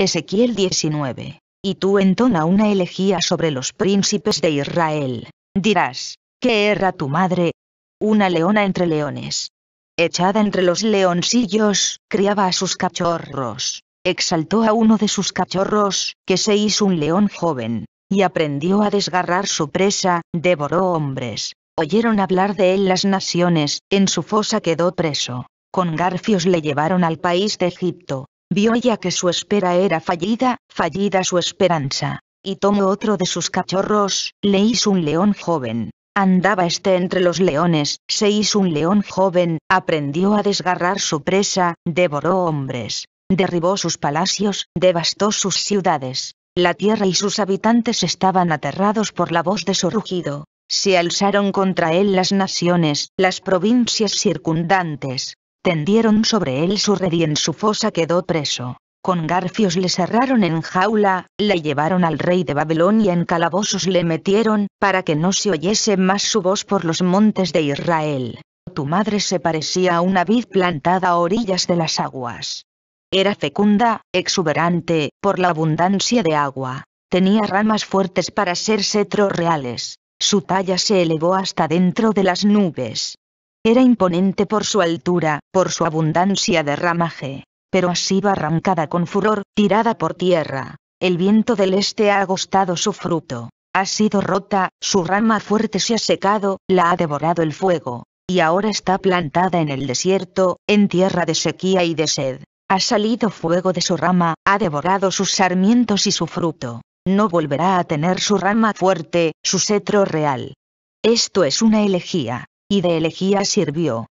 Ezequiel 19. Y tú entona una elegía sobre los príncipes de Israel. Dirás, ¿qué era tu madre? Una leona entre leones. Echada entre los leoncillos, criaba a sus cachorros. Exaltó a uno de sus cachorros, que se hizo un león joven, y aprendió a desgarrar su presa, devoró hombres. Oyeron hablar de él las naciones, en su fosa quedó preso. Con garfios le llevaron al país de Egipto, Vio ella que su espera era fallida, fallida su esperanza. Y tomó otro de sus cachorros, le hizo un león joven. Andaba este entre los leones, se hizo un león joven, aprendió a desgarrar su presa, devoró hombres, derribó sus palacios, devastó sus ciudades. La tierra y sus habitantes estaban aterrados por la voz de su rugido. Se alzaron contra él las naciones, las provincias circundantes, Tendieron sobre él su red y en su fosa quedó preso. Con garfios le cerraron en jaula, le llevaron al rey de Babilonia en calabozos le metieron, para que no se oyese más su voz por los montes de Israel. Tu madre se parecía a una vid plantada a orillas de las aguas. Era fecunda, exuberante, por la abundancia de agua. Tenía ramas fuertes para ser cetros reales. Su talla se elevó hasta dentro de las nubes. Era imponente por su altura, por su abundancia de ramaje, pero ha sido arrancada con furor, tirada por tierra. El viento del este ha agostado su fruto, ha sido rota, su rama fuerte se ha secado, la ha devorado el fuego, y ahora está plantada en el desierto, en tierra de sequía y de sed. Ha salido fuego de su rama, ha devorado sus sarmientos y su fruto. No volverá a tener su rama fuerte, su cetro real. Esto es una elegía y de elegía sirvió.